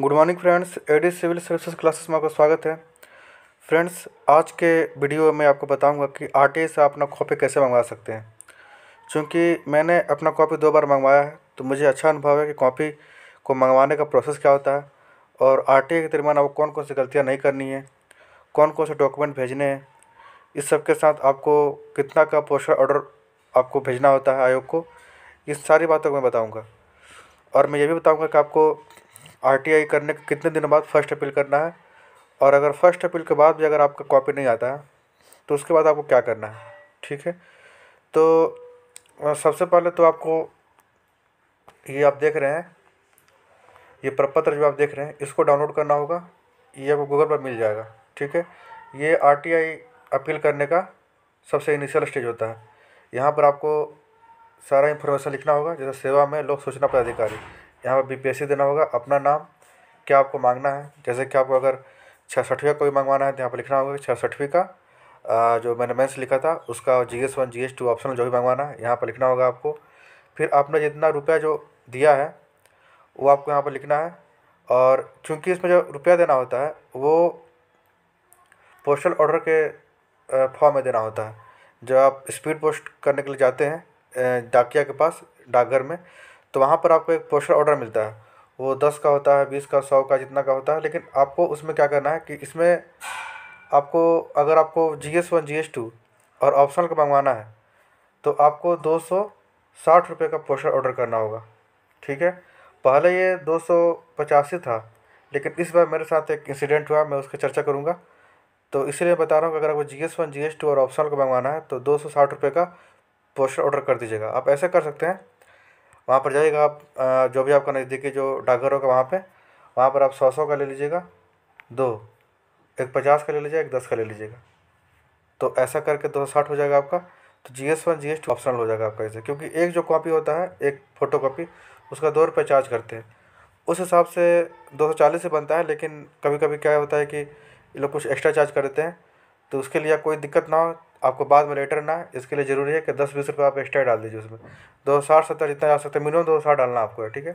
good morning friends AD civil services classes में आपका स्वागत है फ्रेंड्स आज के वीडियो में आपको बताऊंगा कि आर से अपना कॉपी कैसे मंगवा सकते हैं क्योंकि मैंने अपना कॉपी दो बार मंगवाया है तो मुझे अच्छा अनुभव है कि कॉपी को मंगवाने का प्रोसेस क्या होता है और आर के दरमियान आपको कौन कौन सी गलतियाँ नहीं करनी है कौन कौन से डॉक्यूमेंट भेजने हैं इस सब के साथ आपको कितना का पोस्टर ऑर्डर आपको भेजना होता है आयोग को इन सारी बातों को मैं बताऊँगा और मैं ये भी बताऊँगा कि आपको आर टी आई करने के कितने दिनों बाद फर्स्ट अपील करना है और अगर फर्स्ट अपील के बाद भी अगर आपका कॉपी नहीं आता है तो उसके बाद आपको क्या करना है ठीक है तो सबसे पहले तो आपको ये आप देख रहे हैं ये प्रपत्र जो आप देख रहे हैं इसको डाउनलोड करना होगा ये आपको गूगल पर मिल जाएगा ठीक है ये आर टी आई अपील करने का सबसे इनिशियल स्टेज होता है यहाँ पर आपको सारा इन्फॉर्मेशन लिखना होगा जैसे सेवा में लोक सूचना पदाधिकारी यहाँ पर बी देना होगा अपना नाम क्या आपको मांगना है जैसे कि आपको अगर छियासठवीं कोई मंगवाना है तो यहाँ पर लिखना होगा छियासठवीं का जो मैंने मैथ्स लिखा था उसका G S one G S two option जो भी मंगवाना है यहाँ पर लिखना होगा आपको फिर आपने जितना रुपया जो दिया है वो आपको यहाँ पर लिखना है और चूँकि इसमें जो रुपया देना होता है वो पोस्टल ऑर्डर के फॉर्म में देना होता है जब आप स्पीड पोस्ट करने के लिए जाते हैं डाकिया के पास डाकघर में तो वहाँ पर आपको एक पोस्टर ऑर्डर मिलता है वो दस का होता है बीस का सौ का जितना का होता है लेकिन आपको उसमें क्या करना है कि इसमें आपको अगर आपको G S one G S two और ऑप्शनल का मंगवाना है तो आपको दो सौ साठ रुपये का पोस्टर ऑर्डर करना होगा ठीक है पहले ये दो सौ पचासी था लेकिन इस बार मेरे साथ एक इंसिडेंट हुआ मैं उसकी चर्चा करूँगा तो इसलिए बता रहा हूँ कि अगर आपको G S one G S two और ऑप्शनल का मंगवाना है तो दो सौ साठ रुपये का पोस्टर ऑर्डर कर दीजिएगा आप ऐसा कर सकते हैं वहाँ पर जाइएगा आप जो भी आपका नज़दीकी जो डाकघर होगा वहाँ पर वहाँ पर आप सौ सौ का ले लीजिएगा दो एक पचास का ले लीजिएगा एक दस का ले लीजिएगा तो ऐसा करके दो सौ साठ हो जाएगा आपका तो G S one G S two optional हो जाएगा आपका ऐसे क्योंकि एक जो कॉपी होता है एक फ़ोटो उसका दो रुपये चार्ज करते हैं उस हिसाब से दो सौ चालीस से बनता है लेकिन कभी कभी क्या होता है कि ये लोग कुछ एक्स्ट्रा चार्ज कर देते हैं तो उसके लिए कोई दिक्कत ना हो आपको बाद में लेटर ना इसके लिए ज़रूरी है कि दस बीस रुपये आप एक्स्ट्रा डाल दीजिए उसमें दो साठ सत्तर जितना जा सकते मिनिमम दो साठ डालना आपको है ठीक है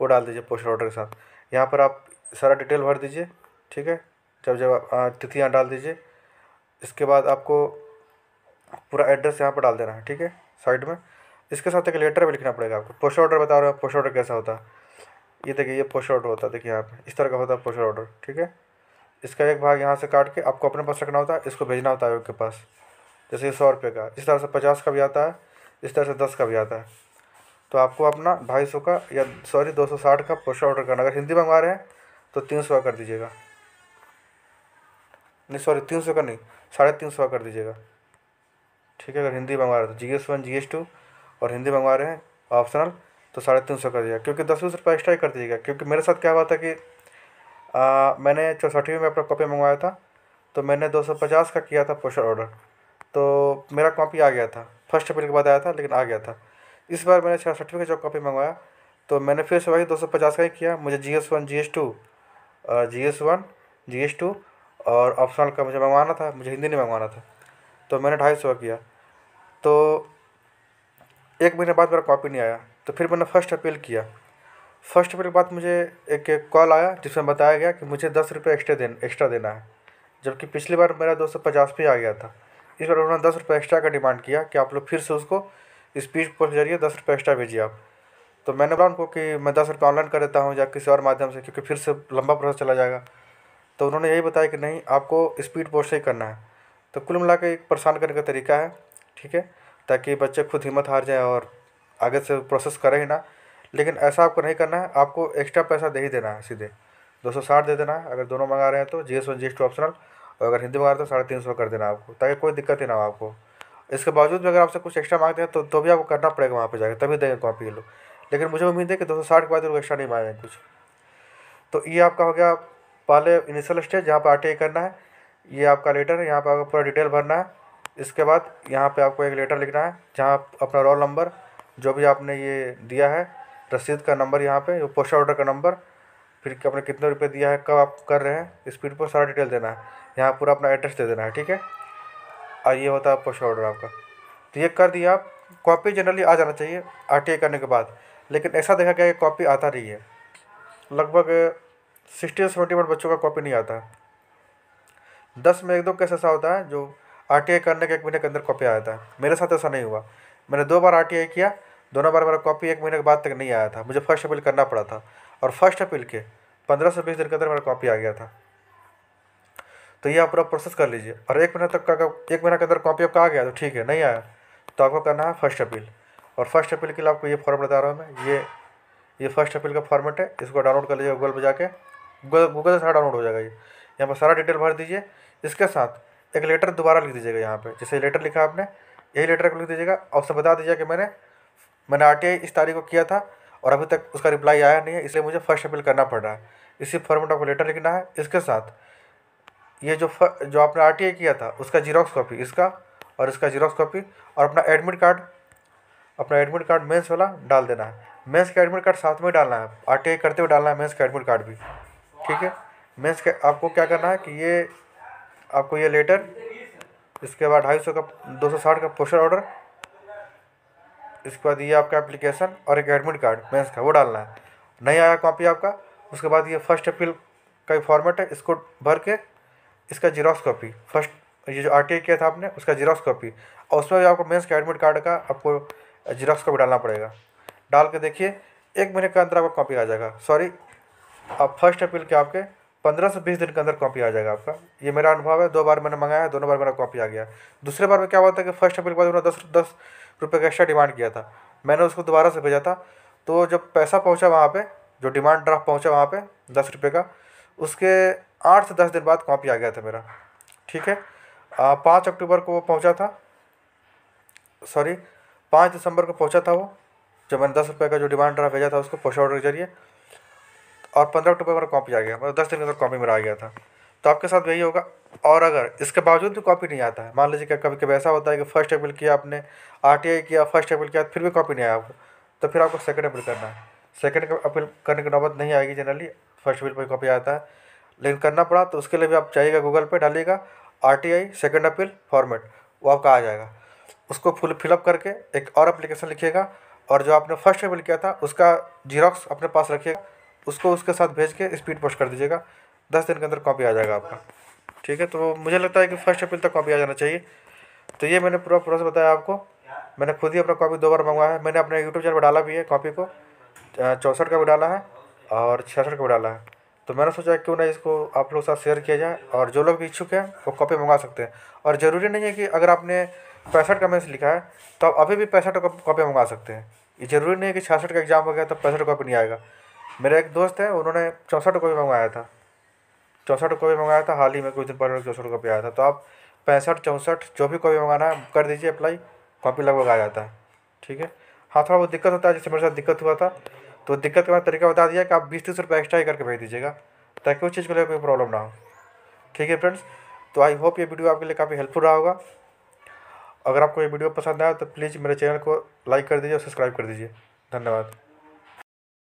वो डाल दीजिए पोस्टर ऑर्डर के साथ यहाँ पर आप सारा डिटेल भर दीजिए ठीक है जब जब हाँ, तिथियाँ डाल दीजिए इसके बाद आपको पूरा एड्रेस यहाँ पर डाल देना है ठीक है साइड में इसके साथ एक लेटर भी लिखना पड़ेगा आपको पोस्ट ऑर्डर बता रहे हैं पोस्ट ऑर्डर कैसा होता है ये देखिए ये पोस्ट ऑर्डर होता है देखिए यहाँ पर इस तरह का होता है पोस्ट ऑर्डर ठीक है इसका एक भाग यहाँ से काट के आपको अपने पास रखना होता है इसको भेजना होता है आयोग के पास जैसे सौ रुपये का इस तरह से पचास का भी आता है इस तरह से दस का भी आता है तो आपको अपना ढाई सौ का या सॉरी दो सौ साठ का पोस्टर ऑर्डर करना अगर हिंदी मंगवा रहे हैं तो तीन सौ का कर दीजिएगा नहीं सॉरी तीन सौ का नहीं साढ़े तीन सौ का कर दीजिएगा ठीक है अगर हिंदी मंगवा रहे हैं तो G S one G S two और हिंदी मंगवा रहे हैं ऑप्शनल तो साढ़े तीन सौ कर दीजिएगा क्योंकि दस बीस रुपये एक्स्ट्रा ही कर दीजिएगा क्योंकि मेरे साथ क्या हुआ था कि आ, मैंने चौसठवीं में अपना कॉपी मंगवाया था तो मैंने दो सौ पचास का किया था पोस्टर ऑर्डर तो मेरा कॉपी आ गया था फर्स्ट अप्रैल के बाद आया था लेकिन आ गया था इस बार मैंने छः सर्टिफिकेट जो कॉपी मंगवाया तो मैंने फिर से वही दो सौ पचास का ही किया मुझे G S one G S two G S one G S two और ऑप्शनल का मुझे मंगवाना था मुझे हिंदी नहीं मंगवाना था तो मैंने ढाई सौ किया तो एक महीने बाद मेरा कॉपी नहीं आया तो फिर मैंने फर्स्ट अपील किया फर्स्ट अपील के बाद मुझे एक कॉल आया जिसमें बताया गया कि मुझे दस रुपये एक्स्ट्रा देन एक्स्ट्रा देना है जबकि पिछली बार मेरा दो सौ पचास भी आ गया था इस पर उन्होंने दस रुपये एक्स्ट्रा का डिमांड किया कि आप लोग फिर से उसको स्पीड पोस्ट के जरिए दस रुपये एक्स्ट्रा भेजिए आप तो मैंने बोला उनको कि मैं दस रुपये ऑनलाइन कर देता हूँ या किसी और माध्यम से क्योंकि फिर से लंबा प्रोसेस चला जाएगा तो उन्होंने यही बताया कि नहीं आपको स्पीड पोस्ट से ही करना है तो कुल मिला के एक परेशान करने का तरीका है ठीक है ताकि बच्चे खुद हिम्मत हार जाए और आगे से प्रोसेस करें ही ना लेकिन ऐसा आपको नहीं करना है आपको एक्स्ट्रा पैसा दे ही देना है सीधे दो सौ साठ दे देना है अगर दोनों मंगा रहे हैं तो G S one G S two optional और अगर हिंदी में तो साढ़े तीन सौ कर देना आपको ताकि कोई दिक्कत ही ना हो आपको इसके बावजूद भी अगर आपसे कुछ एक्स्ट्रा मांगते हैं तो तो भी आपको करना पड़ेगा वहाँ पे जाकर तभी देंगे कॉपी लोग लेकिन मुझे उम्मीद है कि दो सौ साठ के बाद लोग एक्स्ट्रा नहीं मांगेंगे कुछ तो ये आपका हो गया पहले इनिशियल स्टेज जहाँ पर आर करना है ये आपका लेटर है यहाँ पर आपको पूरा डिटेल भरना है इसके बाद यहाँ पर आपको एक लेटर लिखना है जहाँ अपना रोल नंबर जो भी आपने ये दिया है रसीद का नंबर यहाँ पर पोस्टर ऑर्डर का नंबर फिर आपने कितने रुपये दिया है कब आप कर रहे हैं स्पीड पर सारा डिटेल देना है यहाँ पूरा अपना एड्रेस दे देना है ठीक है और ये होता है पुश ऑर्डर आपका तो ये कर दिया आप कॉपी जनरली आ जाना चाहिए आर करने के बाद लेकिन ऐसा देखा गया कि कॉपी आता नहीं है लगभग सिक्सटी सेवेंटी परसेंट बच्चों का कॉपी नहीं आता दस में एक दो केस ऐसा होता है जो आर करने के एक महीने के अंदर कॉपी आ जाता है मेरे साथ ऐसा नहीं हुआ मैंने दो बार आर किया दोनों बार मेरा कॉपी एक महीने के बाद तक नहीं आया था मुझे फर्स्ट अपील करना पड़ा था और फर्स्ट अपील के पंद्रह से बीस दिन के अंदर मेरा कॉपी आ गया था तो ये आप पूरा प्रोसेस कर लीजिए और एक महीना तक का एक महीना के अंदर कॉपी आपका आ गया तो ठीक है नहीं आया तो आपको करना है फर्स्ट अपील और फर्स्ट अपील के लिए आपको ये फॉर्म बता रहा हूँ मैं ये ये फर्स्ट अपील का फॉर्मेट है इसको डाउनलोड कर लीजिए गूगल पर जाके गूगल से सारा डाउनलोड हो जाएगा ये यहाँ पर सारा डिटेल भर दीजिए इसके साथ एक लेटर दोबारा लिख दीजिएगा यहाँ पर जैसे लेटर लिखा आपने यही लेटर को लिख दीजिएगा और उससे बता दीजिएगा कि मैंने मैंने आर इस तारीख को किया था और अभी तक उसका रिप्लाई आया नहीं है इसलिए मुझे फर्स्ट अपील करना पड़ रहा है इसी फॉर्मेट आपको लेटर लिखना है इसके साथ ये जो फर, जो आपने आर किया था उसका जीरोक्स कॉपी इसका और इसका जीरोक्स कॉपी और अपना एडमिट कार्ड अपना एडमिट कार्ड मेंस वाला डाल देना है मेंस का एडमिट कार्ड साथ में डालना है आर करते हुए डालना है मेंस का एडमिट कार्ड भी ठीक है मेंस के आपको क्या करना है कि ये आपको ये लेटर इसके बाद ढाई सौ का दो सौ साठ का पोस्टर ऑर्डर इसके बाद ये आपका एप्लीकेशन और एक एडमिट कार्ड मेंस का वो डालना है नहीं आया कॉपी आपका उसके बाद ये फर्स्ट अपील का फॉर्मेट है इसको भर के इसका जीरोक्स कॉपी फर्स्ट ये जो आर किया था आपने उसका जीरोक्स कॉपी और उसमें भी आपको मेंस का एडमिट कार्ड का आपको जीरोक्स कॉपी डालना पड़ेगा डाल के देखिए एक महीने के अंदर आपका कॉपी आ जाएगा सॉरी अब फर्स्ट अपील के आपके पंद्रह से बीस दिन के अंदर कॉपी आ जाएगा आपका ये मेरा अनुभव है दो बार मैंने मंगाया है दोनों बार मेरा कॉपी आ गया दूसरे बार में क्या होता है कि फर्स्ट अप्रैल के बाद उन्होंने दस दस रुपये का एक्स्ट्रा डिमांड किया था मैंने उसको दोबारा से भेजा था तो जब पैसा पहुँचा वहाँ पर जो डिमांड ड्राफ्ट पहुँचा वहाँ पर दस रुपये का उसके आठ से दस दिन बाद कॉपी आ गया था मेरा ठीक है पाँच अक्टूबर को वो पहुँचा था सॉरी पाँच दिसंबर को पहुँचा था वो जब मैंने दस रुपये का जो डिमांड ड्राफ्ट भेजा था उसको पोस्ट ऑर्डर के जरिए और पंद्रह अक्टूबर मेरा कॉपी आ गया मतलब दस दिन के अंदर कॉपी मेरा आ गया था तो आपके साथ यही होगा और अगर इसके बावजूद भी कॉपी नहीं आता है मान लीजिए कि कभी कभी ऐसा होता है कि फर्स्ट अप्रैल किया आपने आर किया फर्स्ट अप्रैल किया फिर भी कॉपी नहीं आया आपको तो फिर आपको सेकेंड अप्रैल करना है सेकेंड अप्रैल करने की नौबत नहीं आएगी जनरली फर्स्ट अप्रैल पर कॉपी आता है लेकिन करना पड़ा तो उसके लिए भी आप चाहिएगा गूगल पे डालिएगा R T I second appeal format वो आपका आ जाएगा उसको फुल फिलअप करके एक और एप्लीकेशन लिखिएगा और जो आपने फर्स्ट अपील किया था उसका जीरोक्स अपने पास रखिएगा उसको उसके साथ भेज के स्पीड पोस्ट कर दीजिएगा दस दिन के अंदर कॉपी आ जाएगा आपका ठीक है तो मुझे लगता है कि फर्स्ट अप्रैल तक कॉपी आ जाना चाहिए तो ये मैंने पूरा प्रोसेस बताया आपको मैंने खुद ही अपना कॉपी दो बार मंगवाया है मैंने अपने यूट्यूब चैनल पर डाला भी है कॉपी को चौंसठ का भी डाला है और छियासठ का भी डाला है तो मैंने सोचा क्यों ना इसको आप लोगों के साथ शेयर किया जाए और जो लोग भी इच्छुक हैं वो कॉपी मंगा सकते हैं और ज़रूरी नहीं है कि अगर आपने पैंसठ का मैसेज लिखा है तो आप अभी भी पैंसठ का कॉपी मंगा सकते हैं ये ज़रूरी नहीं है कि छियासठ का एग्ज़ाम हो गया तो पैंसठ कॉपी नहीं आएगा मेरा एक दोस्त है उन्होंने चौंसठ कॉपी मंगवाया था चौंसठ कॉपी मंगाया था हाल ही में कुछ दिन पहले चौंसठ कॉपी आया था तो आप पैंसठ चौंसठ जो भी कॉपी मंगाना है कर दीजिए अप्लाई कॉपी लगभग आ जाता है ठीक है हाँ थोड़ा बहुत दिक्कत होता है जैसे मेरे साथ दिक्कत हुआ था तो दिक्कत का तरीका बता दिया कि आप बीस तीस रुपये एक्स्ट्रा ही करके भेज दीजिएगा ताकि उस चीज़ के लिए कोई प्रॉब्लम ना हो ठीक है फ्रेंड्स तो आई होप ये वीडियो आपके लिए काफ़ी हेल्पफुल रहा होगा अगर आपको ये वीडियो पसंद आया तो प्लीज़ मेरे चैनल को लाइक कर दीजिए और सब्सक्राइब कर दीजिए धन्यवाद